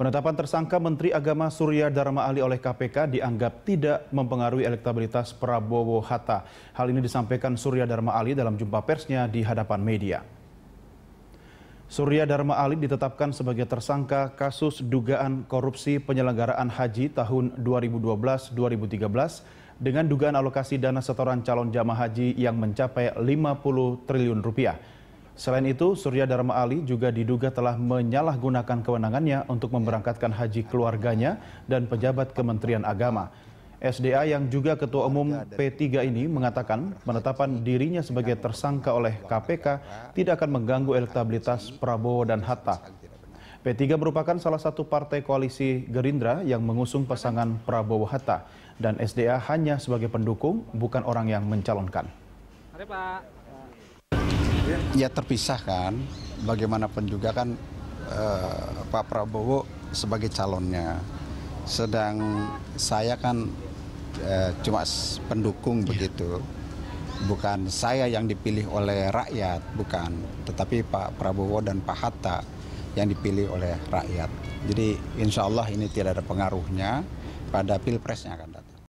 Penetapan tersangka Menteri Agama Surya Dharma Ali oleh KPK dianggap tidak mempengaruhi elektabilitas Prabowo Hatta. Hal ini disampaikan Surya Dharma Ali dalam jumpa persnya di hadapan media. Surya Dharma Ali ditetapkan sebagai tersangka kasus dugaan korupsi penyelenggaraan haji tahun 2012-2013 dengan dugaan alokasi dana setoran calon jamaah haji yang mencapai 50 triliun rupiah. Selain itu, Surya Dharma Ali juga diduga telah menyalahgunakan kewenangannya untuk memberangkatkan haji keluarganya dan pejabat Kementerian Agama. SDA yang juga Ketua Umum P3 ini mengatakan penetapan dirinya sebagai tersangka oleh KPK tidak akan mengganggu elektabilitas Prabowo dan Hatta. P3 merupakan salah satu partai koalisi Gerindra yang mengusung pasangan Prabowo-Hatta dan SDA hanya sebagai pendukung bukan orang yang mencalonkan. Mari Pak. Ya terpisah kan, bagaimanapun juga kan eh, Pak Prabowo sebagai calonnya, sedang saya kan eh, cuma pendukung iya. begitu, bukan saya yang dipilih oleh rakyat, bukan, tetapi Pak Prabowo dan Pak Hatta yang dipilih oleh rakyat. Jadi insya Allah ini tidak ada pengaruhnya pada pilpresnya akan datang.